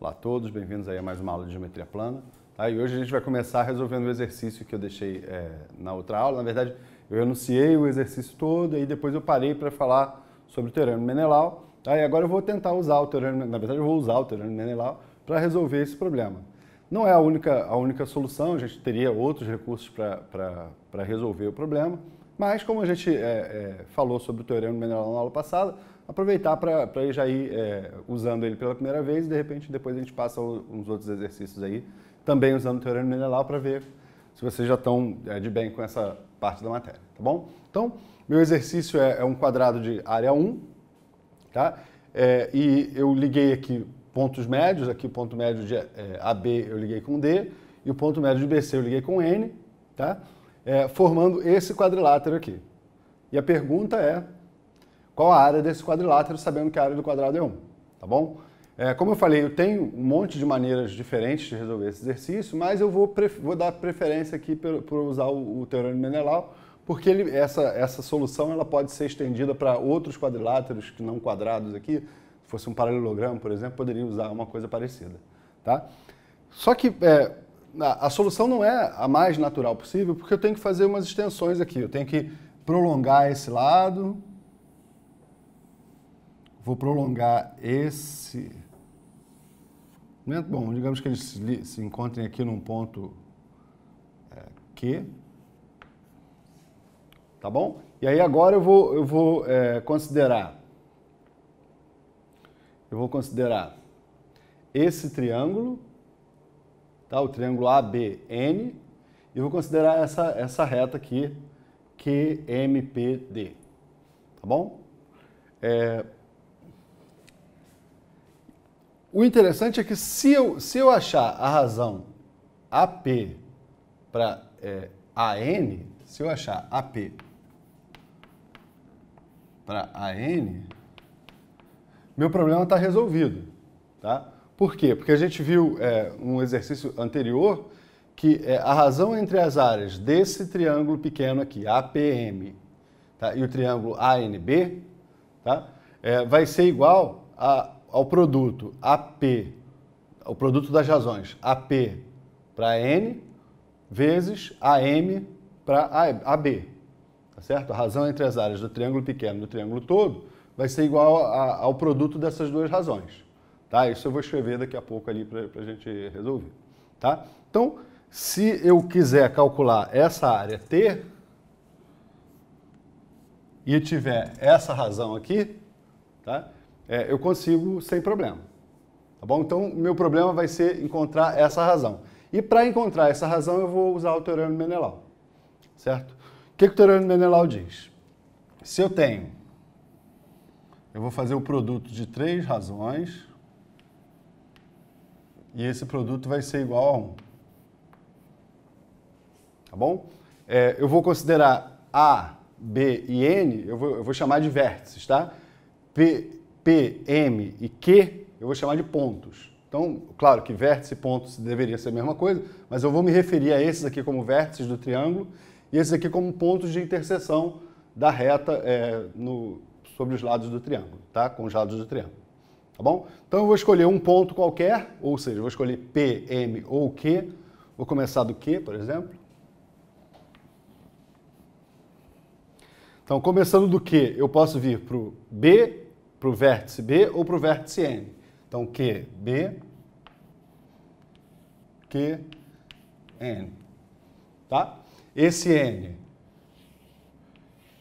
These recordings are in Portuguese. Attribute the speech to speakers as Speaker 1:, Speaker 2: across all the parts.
Speaker 1: Olá a todos, bem-vindos aí a mais uma aula de Geometria Plana. Tá? E hoje a gente vai começar resolvendo o exercício que eu deixei é, na outra aula. Na verdade, eu enunciei o exercício todo e depois eu parei para falar sobre o Teorema Menelau. Tá? E agora eu vou tentar usar o Teorema, na verdade eu vou usar o Teorema Menelau para resolver esse problema. Não é a única, a única solução, a gente teria outros recursos para resolver o problema, mas como a gente é, é, falou sobre o Teorema Menelau na aula passada, aproveitar para já ir é, usando ele pela primeira vez e de repente depois a gente passa uns outros exercícios aí, também usando o teorema mineral para ver se vocês já estão é, de bem com essa parte da matéria, tá bom? Então, meu exercício é, é um quadrado de área 1, tá? É, e eu liguei aqui pontos médios, aqui o ponto médio de é, AB eu liguei com D, e o ponto médio de BC eu liguei com N, tá? É, formando esse quadrilátero aqui. E a pergunta é, qual a área desse quadrilátero, sabendo que a área do quadrado é 1, tá bom? É, como eu falei, eu tenho um monte de maneiras diferentes de resolver esse exercício, mas eu vou, vou dar preferência aqui por usar o, o Teorema de Menelau, porque ele, essa, essa solução ela pode ser estendida para outros quadriláteros que não quadrados aqui, se fosse um paralelogramo, por exemplo, poderia usar uma coisa parecida. Tá? Só que é, a, a, solução não é a mais natural possível, porque eu tenho que fazer umas extensões aqui, eu tenho que prolongar esse lado, vou prolongar esse momento. Né? Bom, digamos que eles se encontrem aqui num ponto é, Q. Tá bom? E aí agora eu vou, eu vou é, considerar. Eu vou considerar esse triângulo, tá? o triângulo ABN, e vou considerar essa, essa reta aqui, QMPD. Tá bom? É, o interessante é que se eu, se eu achar a razão AP para é, AN, se eu achar AP para AN, meu problema está resolvido. Tá? Por quê? Porque a gente viu é, um exercício anterior que é a razão entre as áreas desse triângulo pequeno aqui, APM, tá? e o triângulo ANB, tá? É, vai ser igual a ao produto AP, o produto das razões, AP para N vezes AM para AB, tá certo? A razão entre as áreas do triângulo pequeno e do triângulo todo vai ser igual a, ao produto dessas duas razões, tá? Isso eu vou escrever daqui a pouco ali para a gente resolver, tá? Então, se eu quiser calcular essa área T e tiver essa razão aqui, tá? é, eu consigo sem problema. Tá bom? Então, meu problema vai ser encontrar essa razão. E para encontrar essa razão, eu vou usar o Teorema de Menelau. Certo? O que, que o Teorema de Menelau diz? Se eu tenho, eu vou fazer o produto de três razões, e esse produto vai ser igual a 1. Tá bom? É, eu vou considerar A, B e N, eu vou, eu vou chamar de vértices, tá? P, P, M e Q, eu vou chamar de pontos. Então, claro que vértice e ponto deveria ser a mesma coisa, mas eu vou me referir a esses aqui como vértices do triângulo e esses aqui como pontos de interseção da reta é, no, sobre os lados do triângulo, tá? com os lados do triângulo. Tá bom? Então eu vou escolher um ponto qualquer, ou seja, eu vou escolher P, M ou Q. Vou começar do Q, por exemplo. Então, começando do Q, eu posso vir para o B, para o vértice B ou para o vértice N. Então, Q, B, Q, N. Tá? Esse N,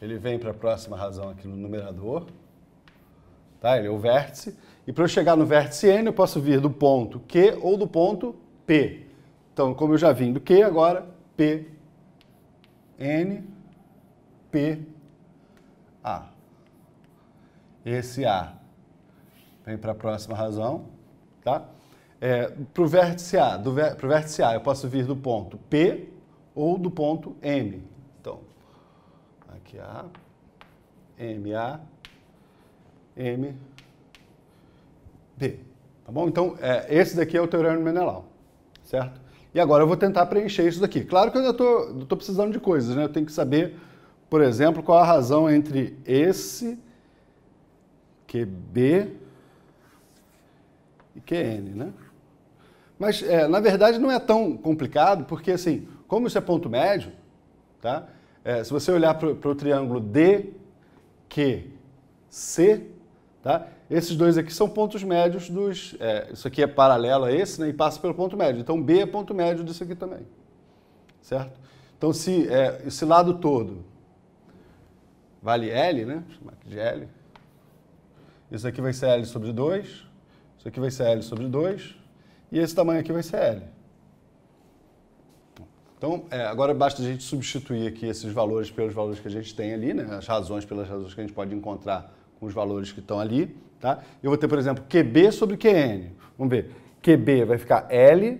Speaker 1: ele vem para a próxima razão aqui no numerador. Tá? Ele é o vértice. E para eu chegar no vértice N, eu posso vir do ponto Q ou do ponto P. Então, como eu já vim do Q, agora P, N, P, A esse A. Vem para a próxima razão, tá? É, para o vértice A, do pro vértice A, eu posso vir do ponto P ou do ponto M. Então, aqui A, M, A, M, B, Tá bom? Então, é, esse daqui é o teorema de Menelau, certo? E agora eu vou tentar preencher isso daqui. Claro que eu ainda estou precisando de coisas, né? Eu tenho que saber, por exemplo, qual a razão entre esse QB é e QN, é né? Mas, é, na verdade, não é tão complicado, porque, assim, como isso é ponto médio, tá? É, se você olhar para o triângulo DQC, tá? Esses dois aqui são pontos médios dos... É, isso aqui é paralelo a esse, né? E passa pelo ponto médio. Então, B é ponto médio disso aqui também, certo? Então, se é, esse lado todo vale L, né? Vou chamar aqui de L, isso aqui vai ser L sobre 2, isso aqui vai ser L sobre 2, e esse tamanho aqui vai ser L. Então, é, agora basta a gente substituir aqui esses valores pelos valores que a gente tem ali, né? as razões pelas razões que a gente pode encontrar com os valores que estão ali. Tá? Eu vou ter, por exemplo, QB sobre QN. Vamos ver. QB vai ficar L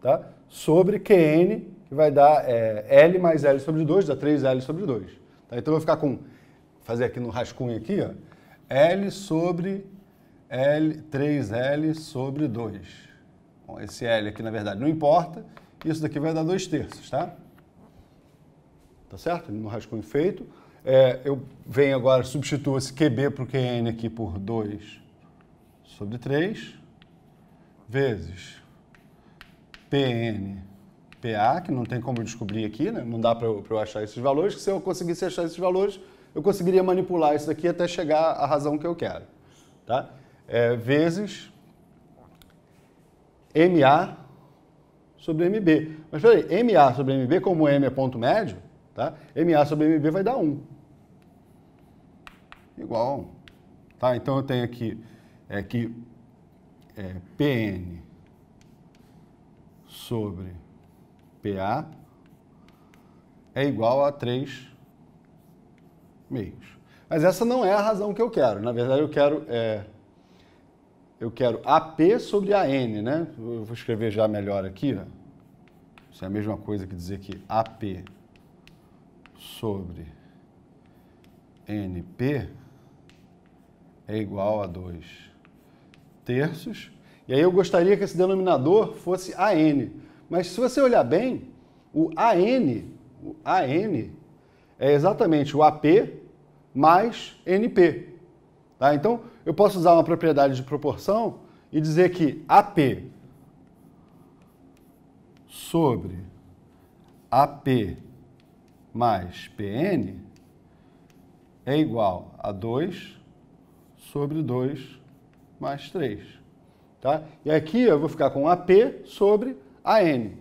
Speaker 1: tá? sobre QN, que vai dar é, L mais L sobre 2, dá 3L sobre 2. Tá? Então, eu vou ficar com... Fazer aqui no rascunho aqui, ó L sobre L, 3L sobre 2. Bom, esse L aqui, na verdade, não importa. Isso daqui vai dar 2 terços, tá? Tá certo? No rascunho feito. É, eu venho agora, substituo esse QB para o QN aqui por 2 sobre 3, vezes PN, PA, que não tem como descobrir aqui, né? Não dá para eu, eu achar esses valores, que se eu conseguisse achar esses valores, eu conseguiria manipular isso daqui até chegar à razão que eu quero. Tá? É, vezes MA sobre MB. Mas peraí, MA sobre MB, como M é ponto médio, tá? MA sobre MB vai dar 1. Igual a 1. Tá? Então eu tenho aqui é, que é, PN sobre PA é igual a 3 meios. Mas essa não é a razão que eu quero. Na verdade, eu quero é, eu quero AP sobre AN, né? Eu vou escrever já melhor aqui. Né? Isso é a mesma coisa que dizer que AP sobre NP é igual a 2 terços. E aí eu gostaria que esse denominador fosse AN. Mas se você olhar bem, o AN, o AN é exatamente o AP mais NP. Tá? Então, eu posso usar uma propriedade de proporção e dizer que AP sobre AP mais PN é igual a 2 sobre 2 mais 3. Tá? E aqui eu vou ficar com AP sobre AN.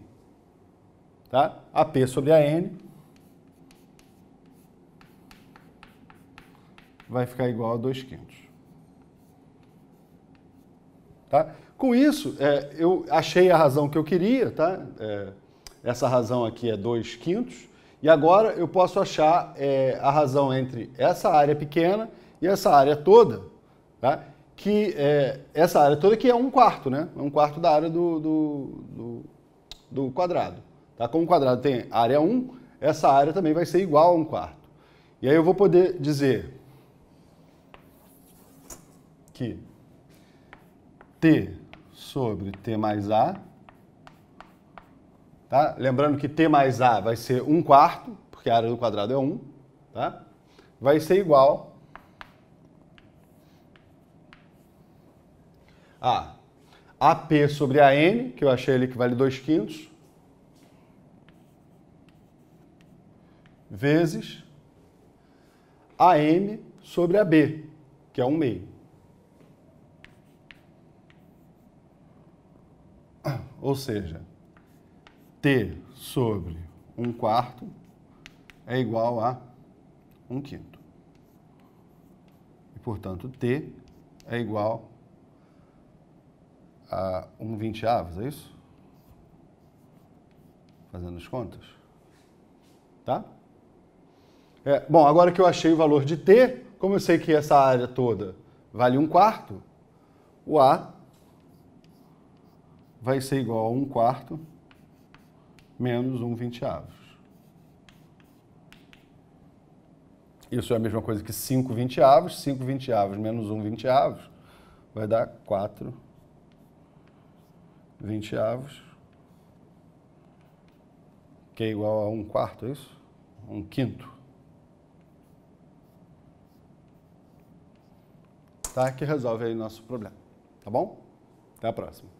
Speaker 1: Tá? AP sobre AN vai ficar igual a quintos, Tá? Com isso, é, eu achei a razão que eu queria, tá? É, essa razão aqui é 2 quintos, e agora eu posso achar é, a razão entre essa área pequena e essa área toda, tá? que é, essa área toda aqui é um quarto, né? É um quarto da área do, do, do, do quadrado. Tá? Como o quadrado tem área 1, essa área também vai ser igual a um quarto. E aí eu vou poder dizer que T sobre T mais A, tá? lembrando que T mais A vai ser 1 quarto, porque a área do quadrado é 1, tá? vai ser igual a AP sobre AN, que eu achei ele que vale 2 quintos, vezes AM sobre AB, que é 1 meio. Ou seja, T sobre 1 quarto é igual a 1 quinto. E, portanto, T é igual a 1 20 é isso? Fazendo as contas. Tá? É, bom, agora que eu achei o valor de T, como eu sei que essa área toda vale 1 quarto, o A vai ser igual a 1 quarto menos 1 vinteavos. Isso é a mesma coisa que 5 vinteavos. 5 vinteavos menos 1 vinteavos vai dar 4 vinteavos, que é igual a 1 quarto, é isso? 1 quinto. Tá? Que resolve aí nosso problema. Tá bom? Até a próxima.